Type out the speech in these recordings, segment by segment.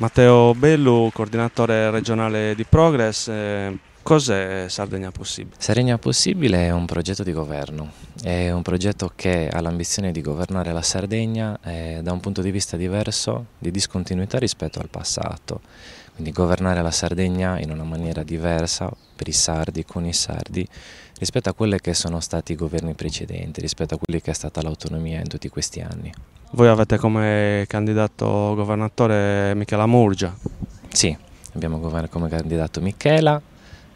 Matteo Bellu, coordinatore regionale di Progress. Eh, cos'è Sardegna Possibile? Sardegna Possibile è un progetto di governo, è un progetto che ha l'ambizione di governare la Sardegna eh, da un punto di vista diverso, di discontinuità rispetto al passato, quindi governare la Sardegna in una maniera diversa per i sardi, con i sardi, rispetto a quelli che sono stati i governi precedenti, rispetto a quelli che è stata l'autonomia in tutti questi anni. Voi avete come candidato governatore Michela Murgia. Sì, abbiamo come candidato Michela,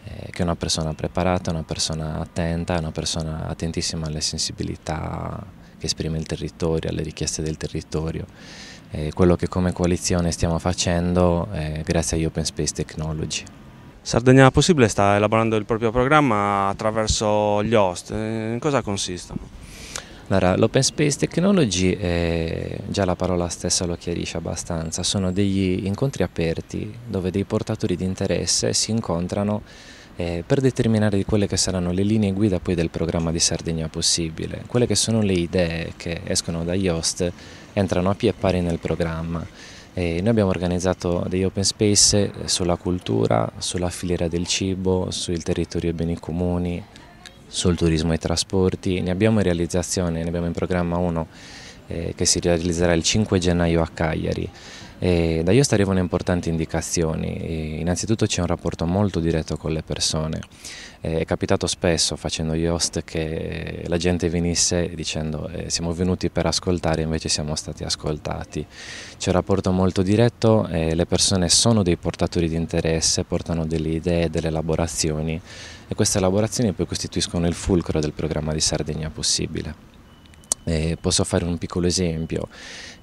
eh, che è una persona preparata, una persona attenta, una persona attentissima alle sensibilità che esprime il territorio, alle richieste del territorio. Eh, quello che come coalizione stiamo facendo è grazie agli Open Space Technology. Sardegna Possibile sta elaborando il proprio programma attraverso gli host. In cosa consistono? Allora, l'open space technology, è, già la parola stessa lo chiarisce abbastanza, sono degli incontri aperti dove dei portatori di interesse si incontrano eh, per determinare quelle che saranno le linee guida poi del programma di Sardegna Possibile, quelle che sono le idee che escono dagli host, entrano a pie pari nel programma. E noi abbiamo organizzato degli open space eh, sulla cultura, sulla filiera del cibo, sul territorio e beni comuni, sul turismo e trasporti. Ne abbiamo in realizzazione, ne abbiamo in programma uno eh, che si realizzerà il 5 gennaio a Cagliari. E da Yoast arrivano importanti indicazioni, e innanzitutto c'è un rapporto molto diretto con le persone, è capitato spesso facendo Yoast che la gente venisse dicendo eh, siamo venuti per ascoltare invece siamo stati ascoltati, c'è un rapporto molto diretto, eh, le persone sono dei portatori di interesse, portano delle idee, delle elaborazioni e queste elaborazioni poi costituiscono il fulcro del programma di Sardegna Possibile. Eh, posso fare un piccolo esempio.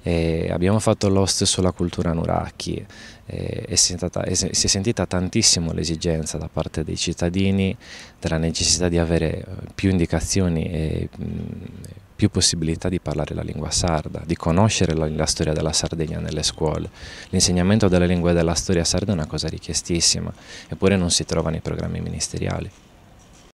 Eh, abbiamo fatto l'host sulla cultura Anurakki eh, e si è, stata, si è sentita tantissimo l'esigenza da parte dei cittadini della necessità di avere eh, più indicazioni e mh, mm, più possibilità di parlare la lingua sarda, di conoscere la, la storia della Sardegna nelle scuole. L'insegnamento della lingua e della storia sarda è una cosa richiestissima, eppure non si trova nei programmi ministeriali.